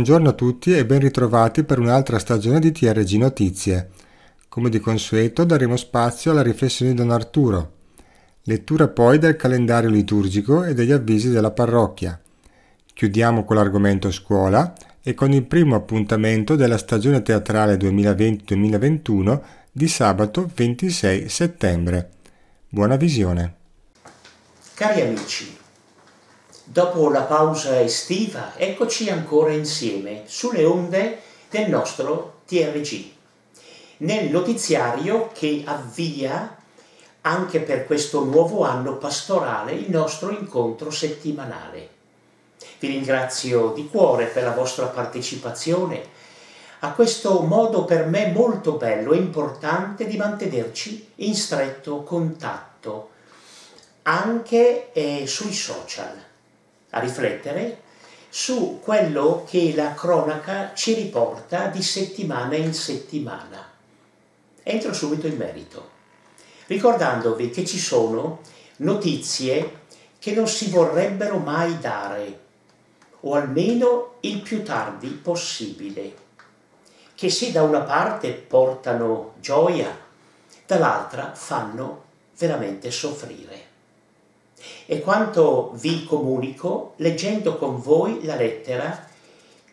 Buongiorno a tutti e ben ritrovati per un'altra stagione di TRG Notizie. Come di consueto daremo spazio alla riflessione di Don Arturo, lettura poi del calendario liturgico e degli avvisi della parrocchia. Chiudiamo con l'argomento scuola e con il primo appuntamento della stagione teatrale 2020-2021 di sabato 26 settembre. Buona visione. Cari amici, dopo la pausa estiva, eccoci ancora insieme sulle onde del nostro TRG, nel notiziario che avvia anche per questo nuovo anno pastorale il nostro incontro settimanale. Vi ringrazio di cuore per la vostra partecipazione a questo modo per me molto bello e importante di mantenerci in stretto contatto anche eh, sui social a riflettere su quello che la cronaca ci riporta di settimana in settimana. Entro subito in merito, ricordandovi che ci sono notizie che non si vorrebbero mai dare, o almeno il più tardi possibile, che se da una parte portano gioia, dall'altra fanno veramente soffrire e quanto vi comunico leggendo con voi la lettera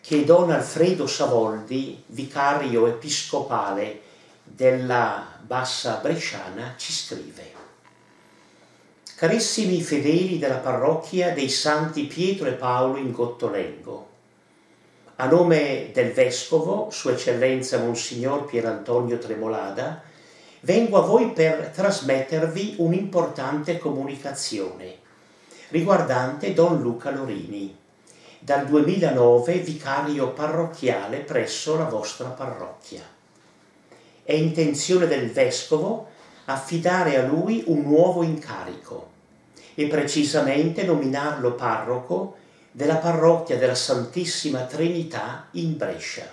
che Don Alfredo Savoldi, vicario episcopale della Bassa Bresciana, ci scrive. Carissimi fedeli della parrocchia dei Santi Pietro e Paolo in Gottolengo, a nome del Vescovo, Sua Eccellenza Monsignor Pierantonio Tremolada, vengo a voi per trasmettervi un'importante comunicazione riguardante Don Luca Lorini, dal 2009 vicario parrocchiale presso la vostra parrocchia. È intenzione del Vescovo affidare a lui un nuovo incarico e precisamente nominarlo parroco della parrocchia della Santissima Trinità in Brescia.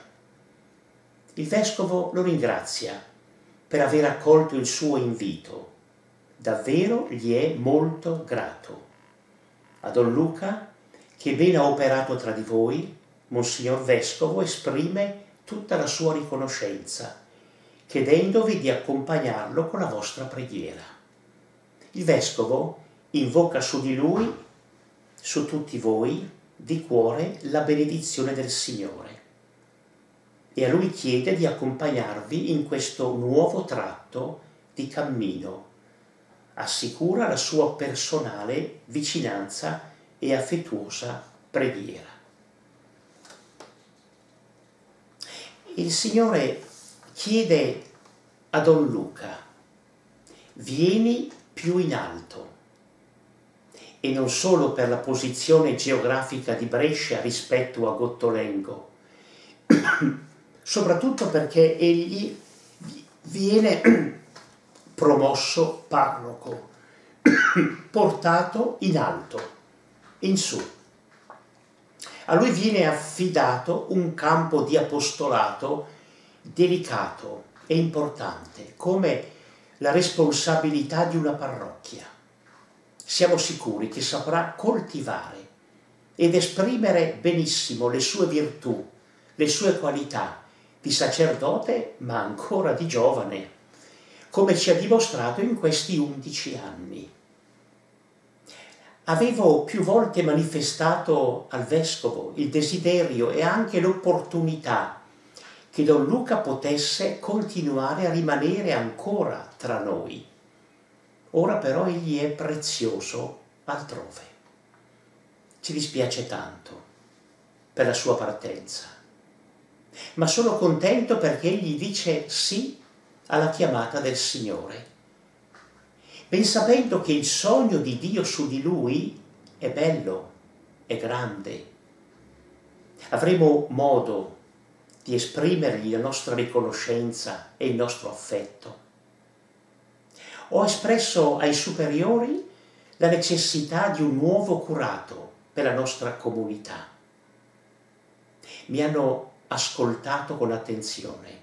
Il Vescovo lo ringrazia per aver accolto il suo invito. Davvero gli è molto grato. A Don Luca, che ben ha operato tra di voi, Monsignor Vescovo esprime tutta la sua riconoscenza, chiedendovi di accompagnarlo con la vostra preghiera. Il Vescovo invoca su di lui, su tutti voi, di cuore la benedizione del Signore e a lui chiede di accompagnarvi in questo nuovo tratto di cammino. Assicura la sua personale vicinanza e affettuosa preghiera. Il Signore chiede a Don Luca, vieni più in alto, e non solo per la posizione geografica di Brescia rispetto a Gottolengo, soprattutto perché egli viene promosso parroco, portato in alto, in su. A lui viene affidato un campo di apostolato delicato e importante, come la responsabilità di una parrocchia. Siamo sicuri che saprà coltivare ed esprimere benissimo le sue virtù, le sue qualità, di sacerdote ma ancora di giovane, come ci ha dimostrato in questi undici anni. Avevo più volte manifestato al vescovo il desiderio e anche l'opportunità che Don Luca potesse continuare a rimanere ancora tra noi. Ora però egli è prezioso altrove. Ci dispiace tanto per la sua partenza ma sono contento perché egli dice sì alla chiamata del Signore. Ben sapendo che il sogno di Dio su di lui è bello, è grande. Avremo modo di esprimergli la nostra riconoscenza e il nostro affetto. Ho espresso ai superiori la necessità di un nuovo curato per la nostra comunità. Mi hanno ascoltato con attenzione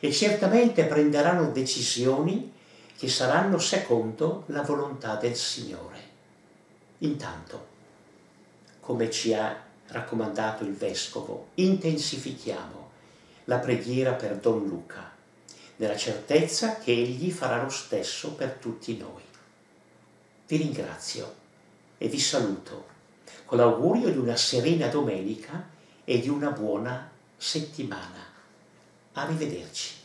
e certamente prenderanno decisioni che saranno secondo la volontà del Signore. Intanto, come ci ha raccomandato il Vescovo, intensifichiamo la preghiera per Don Luca, nella certezza che Egli farà lo stesso per tutti noi. Vi ringrazio e vi saluto con l'augurio di una serena domenica e di una buona settimana. Arrivederci.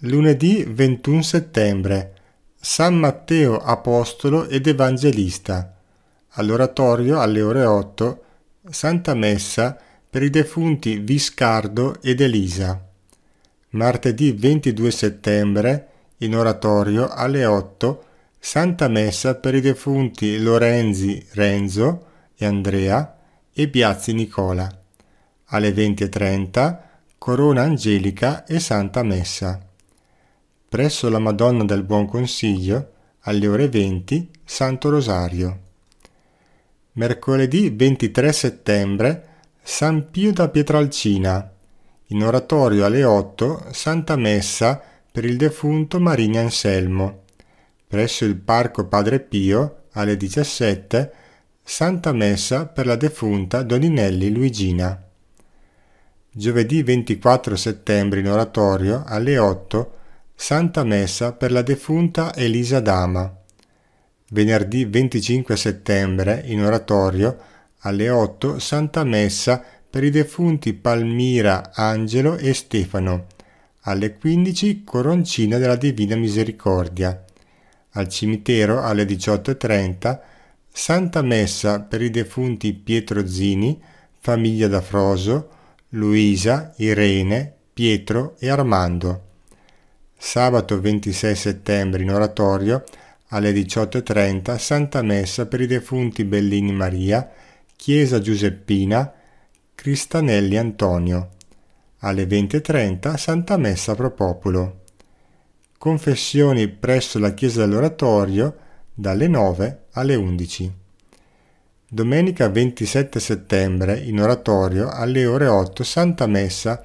Lunedì 21 settembre San Matteo Apostolo ed Evangelista all'oratorio alle ore 8 Santa Messa per i defunti Viscardo ed Elisa. Martedì 22 settembre in oratorio alle 8 Santa Messa per i defunti Lorenzi Renzo e Andrea e Piazzi Nicola. Alle 20.30 Corona Angelica e Santa Messa. Presso la Madonna del Buon Consiglio, alle ore 20, Santo Rosario. Mercoledì 23 settembre, San Pio da Pietralcina. In oratorio alle 8, Santa Messa per il defunto Marini Anselmo. Presso il Parco Padre Pio, alle 17, Santa Messa per la defunta Doninelli Luigina. Giovedì 24 settembre in oratorio alle 8 Santa Messa per la defunta Elisa Dama. Venerdì 25 settembre in oratorio alle 8 Santa Messa per i defunti Palmira, Angelo e Stefano. Alle 15 Coroncina della Divina Misericordia. Al cimitero alle 18.30 Santa Messa per i defunti Pietro Zini, famiglia da Froso, Luisa, Irene, Pietro e Armando. Sabato 26 settembre in oratorio alle 18.30 Santa Messa per i defunti Bellini Maria, Chiesa Giuseppina, Cristanelli Antonio. Alle 20.30 Santa Messa pro popolo. Confessioni presso la Chiesa dell'Oratorio dalle 9 alle 11. Domenica 27 settembre in oratorio alle ore 8 Santa Messa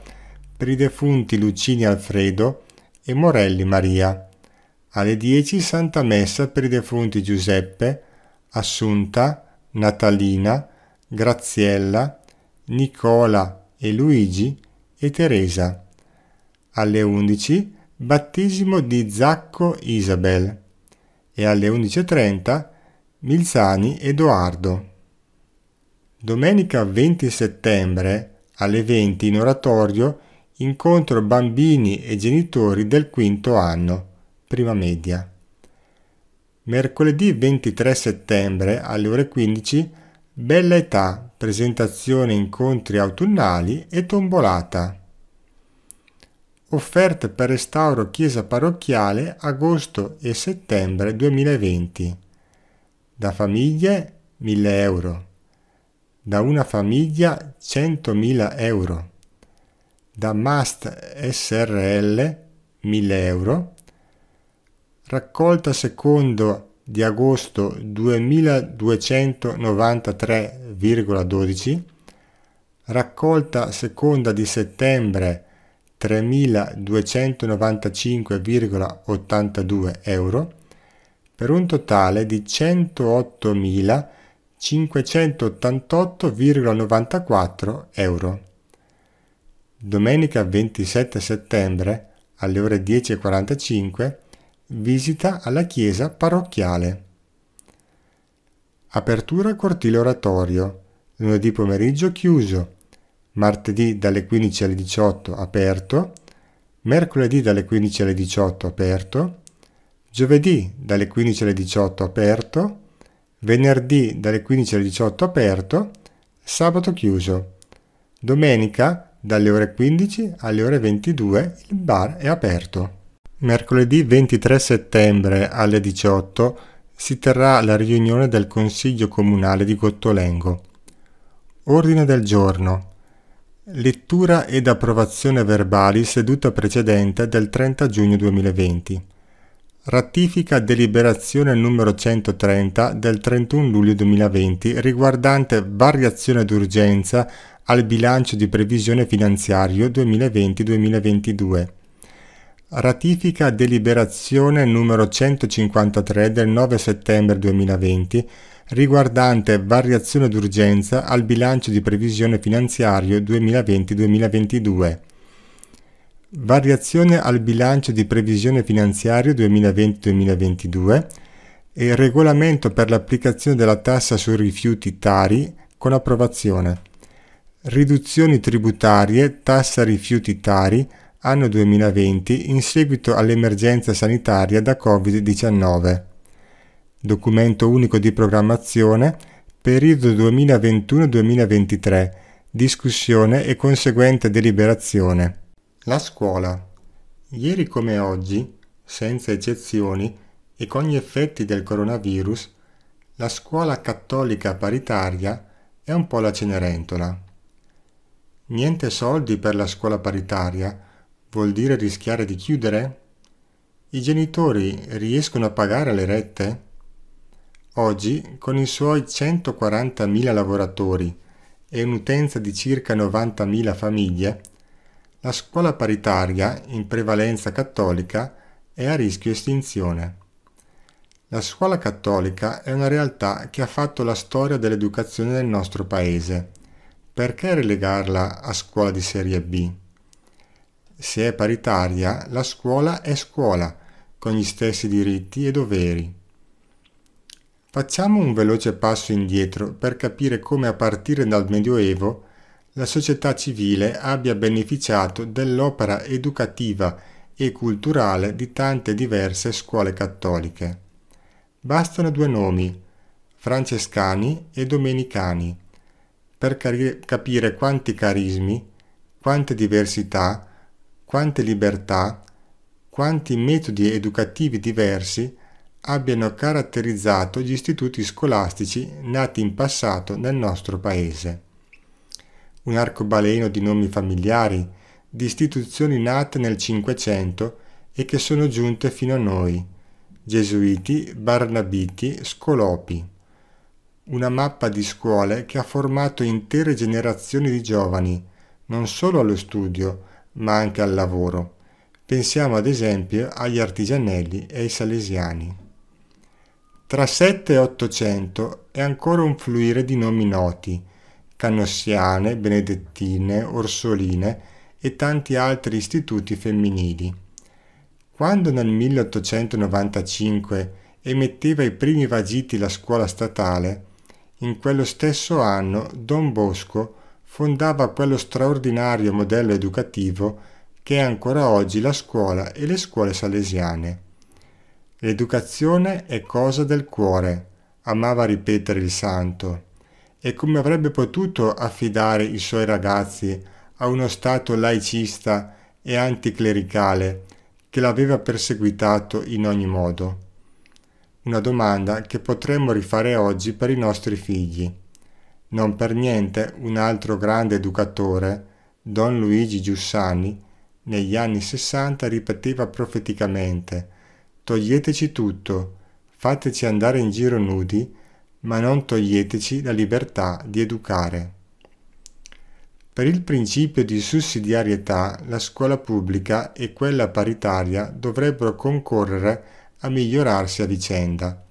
per i defunti Lucini Alfredo e Morelli Maria. Alle 10 Santa Messa per i defunti Giuseppe, Assunta, Natalina, Graziella, Nicola e Luigi e Teresa. Alle 11 battesimo di Zacco Isabel e alle 11.30 Milzani Edoardo. Domenica 20 settembre alle 20 in oratorio incontro bambini e genitori del quinto anno, prima media. Mercoledì 23 settembre alle ore 15 Bella età, presentazione incontri autunnali e tombolata. Offerte per restauro chiesa parrocchiale agosto e settembre 2020 da famiglie 1000 euro, da una famiglia 100.000 euro, da Mast SRL 1000 euro, raccolta secondo di agosto 2293,12, raccolta seconda di settembre 3295,82 euro, per un totale di 108.588,94 euro. Domenica 27 settembre alle ore 10.45 visita alla chiesa parrocchiale. Apertura cortile oratorio, lunedì pomeriggio chiuso, martedì dalle 15 alle 18 aperto, mercoledì dalle 15 alle 18 aperto, Giovedì dalle 15 alle 18 aperto, venerdì dalle 15 alle 18 aperto, sabato chiuso. Domenica dalle ore 15 alle ore 22 il bar è aperto. Mercoledì 23 settembre alle 18 si terrà la riunione del Consiglio Comunale di Gottolengo. Ordine del giorno. Lettura ed approvazione verbali seduta precedente del 30 giugno 2020. Ratifica deliberazione numero 130 del 31 luglio 2020 riguardante variazione d'urgenza al bilancio di previsione finanziario 2020-2022. Ratifica deliberazione numero 153 del 9 settembre 2020 riguardante variazione d'urgenza al bilancio di previsione finanziario 2020-2022 Variazione al bilancio di previsione finanziario 2020-2022 e regolamento per l'applicazione della tassa sui rifiuti Tari con approvazione. Riduzioni tributarie tassa rifiuti Tari anno 2020 in seguito all'emergenza sanitaria da Covid-19. Documento unico di programmazione periodo 2021-2023 discussione e conseguente deliberazione la scuola. Ieri come oggi, senza eccezioni e con gli effetti del coronavirus, la scuola cattolica paritaria è un po' la Cenerentola. Niente soldi per la scuola paritaria vuol dire rischiare di chiudere? I genitori riescono a pagare le rette? Oggi, con i suoi 140.000 lavoratori e un'utenza di circa 90.000 famiglie, la scuola paritaria, in prevalenza cattolica, è a rischio estinzione. La scuola cattolica è una realtà che ha fatto la storia dell'educazione del nostro paese. Perché relegarla a scuola di serie B? Se è paritaria, la scuola è scuola, con gli stessi diritti e doveri. Facciamo un veloce passo indietro per capire come a partire dal Medioevo la società civile abbia beneficiato dell'opera educativa e culturale di tante diverse scuole cattoliche. Bastano due nomi, francescani e domenicani, per capire quanti carismi, quante diversità, quante libertà, quanti metodi educativi diversi abbiano caratterizzato gli istituti scolastici nati in passato nel nostro paese un arcobaleno di nomi familiari, di istituzioni nate nel Cinquecento e che sono giunte fino a noi, gesuiti, barnabiti, scolopi. Una mappa di scuole che ha formato intere generazioni di giovani, non solo allo studio, ma anche al lavoro. Pensiamo ad esempio agli artigianelli e ai salesiani. Tra 7 e 800 è ancora un fluire di nomi noti, canossiane, benedettine, orsoline e tanti altri istituti femminili. Quando nel 1895 emetteva i primi vagiti la scuola statale, in quello stesso anno Don Bosco fondava quello straordinario modello educativo che è ancora oggi la scuola e le scuole salesiane. L'educazione è cosa del cuore, amava ripetere il santo e come avrebbe potuto affidare i suoi ragazzi a uno Stato laicista e anticlericale che l'aveva perseguitato in ogni modo. Una domanda che potremmo rifare oggi per i nostri figli. Non per niente un altro grande educatore, Don Luigi Giussani, negli anni Sessanta ripeteva profeticamente Toglieteci tutto, fateci andare in giro nudi, ma non toglieteci la libertà di educare. Per il principio di sussidiarietà la scuola pubblica e quella paritaria dovrebbero concorrere a migliorarsi a vicenda.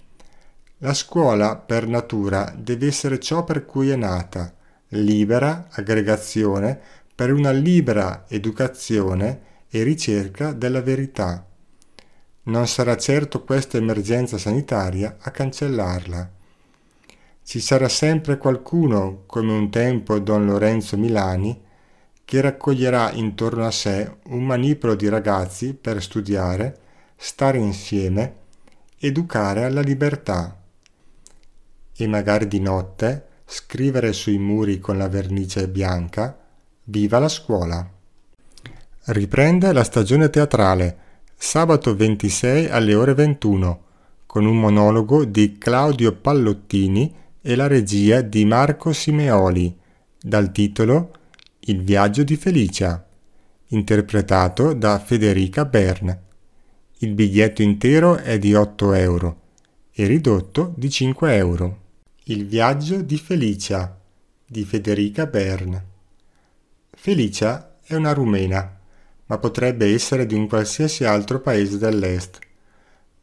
La scuola, per natura, deve essere ciò per cui è nata, libera aggregazione per una libera educazione e ricerca della verità. Non sarà certo questa emergenza sanitaria a cancellarla ci sarà sempre qualcuno, come un tempo don Lorenzo Milani, che raccoglierà intorno a sé un manipolo di ragazzi per studiare, stare insieme, educare alla libertà e magari di notte scrivere sui muri con la vernice bianca Viva la scuola! Riprende la stagione teatrale sabato 26 alle ore 21 con un monologo di Claudio Pallottini e la regia di Marco Simeoli, dal titolo Il viaggio di Felicia, interpretato da Federica Bern. Il biglietto intero è di 8 euro e ridotto di 5 euro. Il viaggio di Felicia di Federica Bern. Felicia è una rumena, ma potrebbe essere di un qualsiasi altro paese dell'est,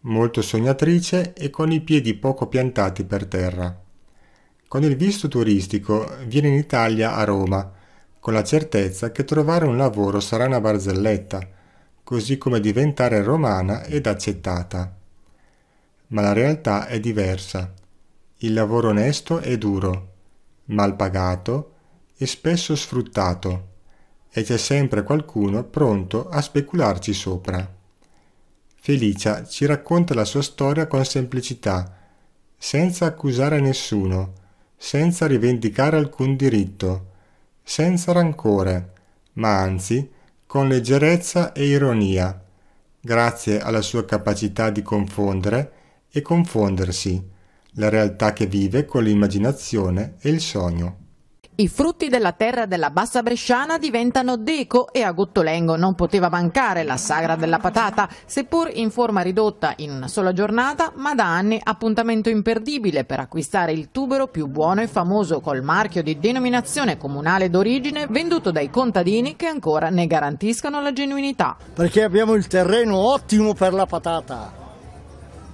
molto sognatrice e con i piedi poco piantati per terra. Con il visto turistico viene in Italia a Roma, con la certezza che trovare un lavoro sarà una barzelletta, così come diventare romana ed accettata. Ma la realtà è diversa. Il lavoro onesto è duro, mal pagato e spesso sfruttato, e c'è sempre qualcuno pronto a specularci sopra. Felicia ci racconta la sua storia con semplicità, senza accusare nessuno, senza rivendicare alcun diritto, senza rancore, ma anzi con leggerezza e ironia, grazie alla sua capacità di confondere e confondersi, la realtà che vive con l'immaginazione e il sogno. I frutti della terra della Bassa Bresciana diventano deco e a Gottolengo non poteva mancare la sagra della patata, seppur in forma ridotta in una sola giornata, ma da anni appuntamento imperdibile per acquistare il tubero più buono e famoso col marchio di denominazione comunale d'origine venduto dai contadini che ancora ne garantiscono la genuinità. Perché abbiamo il terreno ottimo per la patata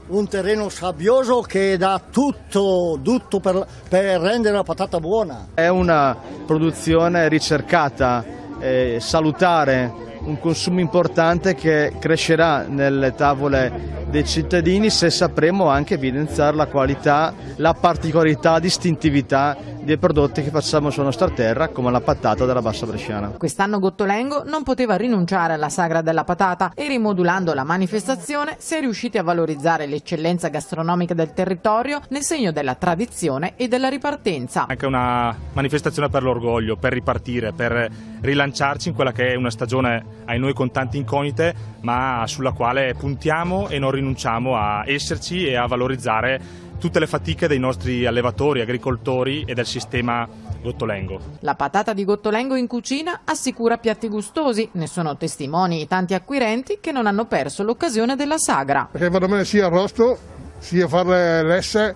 un terreno sabbioso che dà tutto, tutto per, per, rendere la patata buona. È una produzione ricercata, eh, salutare, un consumo importante che crescerà nelle tavole dei cittadini se sapremo anche evidenziare la qualità, la particolarità, distintività dei prodotti che facciamo sulla nostra terra come la patata della Bassa Bresciana. Quest'anno Gottolengo non poteva rinunciare alla sagra della patata e rimodulando la manifestazione si è riusciti a valorizzare l'eccellenza gastronomica del territorio nel segno della tradizione e della ripartenza. Anche una manifestazione per l'orgoglio, per ripartire, per rilanciarci in quella che è una stagione ai noi con tante incognite ma sulla quale puntiamo e non rinunciamo rinunciamo a esserci e a valorizzare tutte le fatiche dei nostri allevatori, agricoltori e del sistema Gottolengo. La patata di Gottolengo in cucina assicura piatti gustosi, ne sono testimoni i tanti acquirenti che non hanno perso l'occasione della sagra. Perché vanno bene sia arrosto, sia fare l'esse,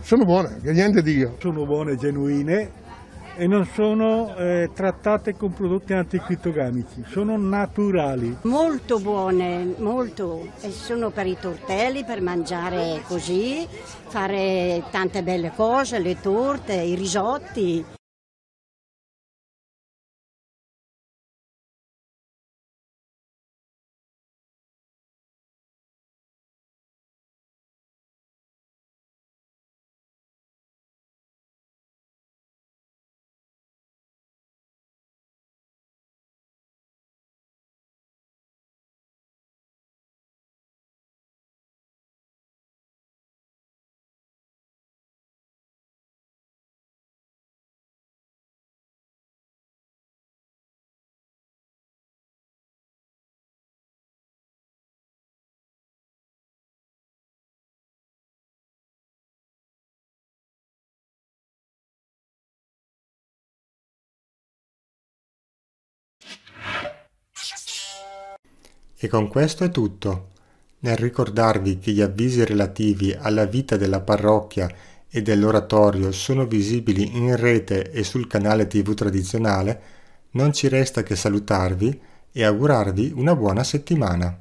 sono buone, che niente di io. Sono buone, genuine, e non sono eh, trattate con prodotti anticrittogamici, sono naturali. Molto buone, molto, e sono per i tortelli, per mangiare così, fare tante belle cose, le torte, i risotti. E con questo è tutto. Nel ricordarvi che gli avvisi relativi alla vita della parrocchia e dell'oratorio sono visibili in rete e sul canale TV tradizionale, non ci resta che salutarvi e augurarvi una buona settimana.